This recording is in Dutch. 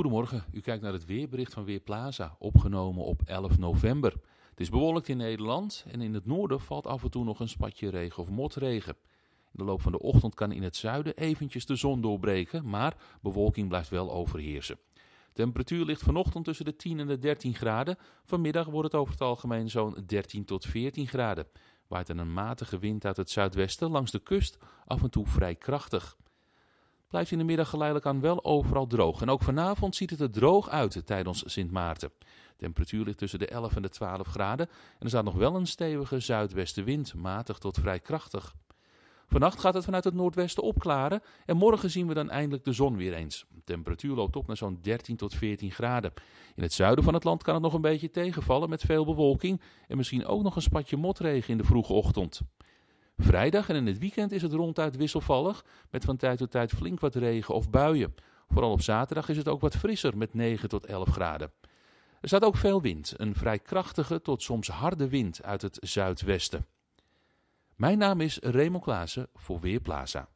Goedemorgen, u kijkt naar het weerbericht van Weerplaza, opgenomen op 11 november. Het is bewolkt in Nederland en in het noorden valt af en toe nog een spatje regen of motregen. In de loop van de ochtend kan in het zuiden eventjes de zon doorbreken, maar bewolking blijft wel overheersen. temperatuur ligt vanochtend tussen de 10 en de 13 graden. Vanmiddag wordt het over het algemeen zo'n 13 tot 14 graden. Waait een matige wind uit het zuidwesten langs de kust, af en toe vrij krachtig blijft in de middag geleidelijk aan wel overal droog. En ook vanavond ziet het er droog uit tijdens Sint Maarten. De temperatuur ligt tussen de 11 en de 12 graden en er staat nog wel een stevige zuidwestenwind, matig tot vrij krachtig. Vannacht gaat het vanuit het noordwesten opklaren en morgen zien we dan eindelijk de zon weer eens. De temperatuur loopt op naar zo'n 13 tot 14 graden. In het zuiden van het land kan het nog een beetje tegenvallen met veel bewolking en misschien ook nog een spatje motregen in de vroege ochtend. Vrijdag en in het weekend is het ronduit wisselvallig, met van tijd tot tijd flink wat regen of buien. Vooral op zaterdag is het ook wat frisser met 9 tot 11 graden. Er staat ook veel wind, een vrij krachtige tot soms harde wind uit het zuidwesten. Mijn naam is Remo Klaassen voor Weerplaza.